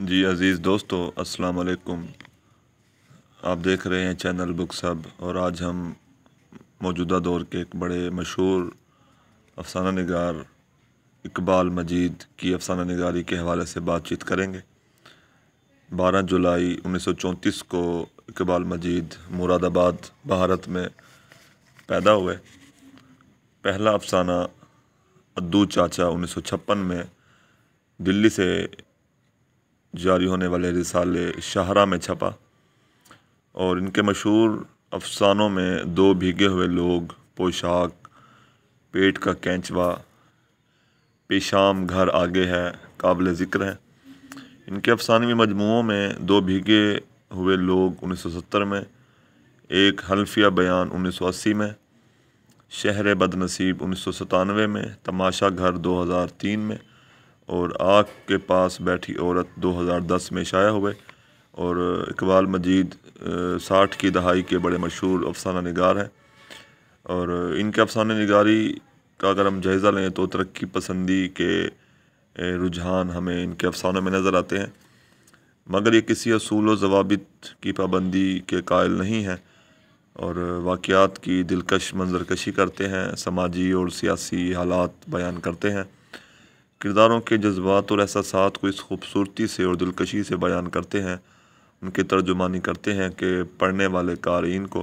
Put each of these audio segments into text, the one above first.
जी अज़ीज़ दोस्तों अस्सलाम वालेकुम आप देख रहे हैं चैनल बुक सब और आज हम मौजूदा दौर के एक बड़े मशहूर अफसाना नगार इकबाल मजीद की अफसाना नगारी के हवाले से बातचीत करेंगे 12 जुलाई 1934 को इकबाल मजीद मुरादाबाद भारत में पैदा हुए पहला अफसाना अद्दू चाचा 1956 में दिल्ली से जारी होने वाले रिसाले शाहरा में छपा और इनके मशहूर अफसानों में दो भीगे हुए लोग पोशाक पेट का कैंचवा पेशाम घर आगे है काबिल ज़िक्र हैं इनके अफसानवी मजमुओं में दो भीगे हुए लोग उन्नीस सौ सत्तर में एक हल्फिया बयान उन्नीस सौ अस्सी में शहर बदनसीब उन्नीस सौ सतानवे में तमाशा घर दो हज़ार तीन में और आग के पास बैठी औरत 2010 में शाया हुए और इकबाल मजीद साठ की दहाई के बड़े मशहूर अफसाना नगार हैं और इनके अफसाना नगारी का अगर हम जायज़ा लें तो तरक्की पसंदी के रुझान हमें इनके अफसानों में नज़र आते हैं मगर ये किसी असूल जवाबित की पाबंदी के कायल नहीं हैं और वाक़ात की दिलकश मंजरकशी करते हैं समाजी और सियासी हालात बयान करते हैं किरदारों के जज्बात और एहसास को इस खूबसूरती से और दिलकशी से बयान करते हैं उनकी तर्जुमानी करते हैं कि पढ़ने वाले कारीन को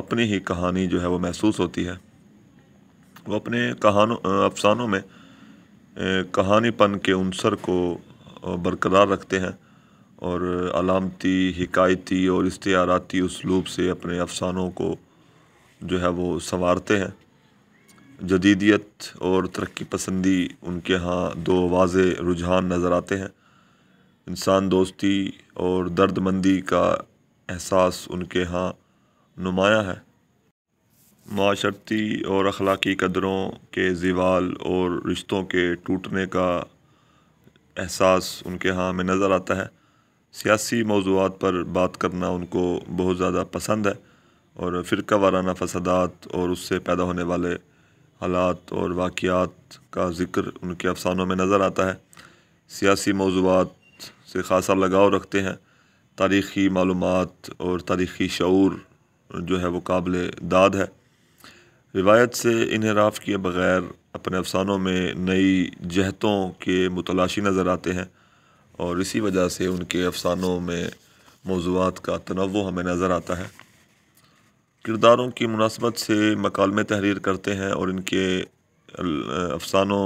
अपनी ही कहानी जो है वो महसूस होती है वो अपने कहानों अफसानों में कहानीपन के अनसर को बरकरार रखते हैं और अलामती हिकायती और इश्ताराती उसलूब से अपने अफसानों को जो है वो संवारते हैं जदीदियत और तरक्की पसंदी उनके यहाँ दो वाज रुझान नज़र आते हैं इंसान दोस्ती और दर्दमंदी का एहसास उनके यहाँ नुमाया है माशरती और अखलाकी कदरों के जीवाल और रिश्तों के टूटने का एहसास उनके यहाँ में नज़र आता है सियासी मौजूद पर बात करना उनको बहुत ज़्यादा पसंद है और फ़िरका वाराना फसादात और उससे पैदा होने वाले हालात और वाकियात का ज़िक्र उनके अफसानों में नज़र आता है सियासी मौजूद से ख़ासा लगाव रखते हैं तारीख़ी मालूम और तारीख़ी शूर जो है वो काबिल दाद है रिवायत से इनराफ किए बग़ैर अपने अफसानों में नई जहतों के मुतलाशी नज़र आते हैं और इसी वजह से उनके अफसानों में मौजूद का तनव हमें नज़र आता है किरदारों की मुनासबत से मकालमे तहरीर करते हैं और इनके अफसानों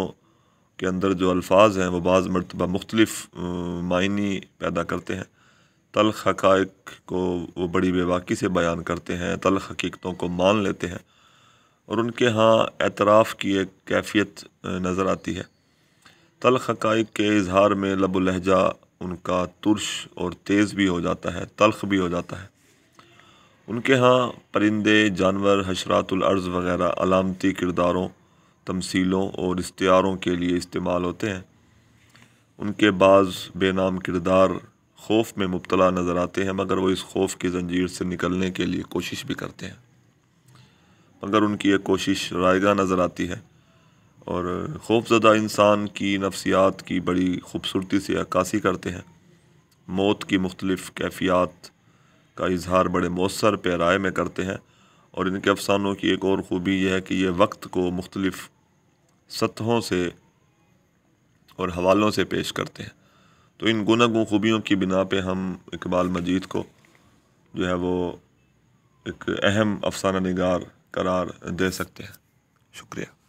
के अंदर जो अल्फाज हैं वो बाज़ मरतबा मुख्तलफ मायने पैदा करते हैं तलख हक़ को वो बड़ी बेबाकी से बयान करते हैं तलख हकीकतों को मान लेते हैं और उनके यहाँ एतराफ़ की एक कैफियत नज़र आती है तलख हक़ के इजहार में लहजा उनका तुरश और तेज़ भी हो जाता है तलख भी हो जाता है उनके यहाँ परिंदे जानवर हशरातुलर्ज़ वगैरह अलामती किरदारों तमसीलों और इश्तारों के लिए इस्तेमाल होते हैं उनके बाद बेनाम किरदार खौफ में मुबतला नज़र आते हैं मगर वो इस खौफ की जंजीर से निकलने के लिए कोशिश भी करते हैं मगर उनकी ये कोशिश रायगा नज़र आती है और खौफजदा इंसान की नफ्सियात की बड़ी खूबसूरती से अक्कासी करते हैं मौत की मुख्तलिफ़ कैफियात का इजहार बड़े मौसर पैराए में करते हैं और इनके अफसानों की एक और ख़ूबी यह है कि ये वक्त को मुख्तलफ़ सतहों से और हवालों से पेश करते हैं तो इन गुनागुन खूबियों की बिना पर हम इकबाल मजीद को जो है वो एक अहम अफसाना नगार करार दे सकते हैं शुक्रिया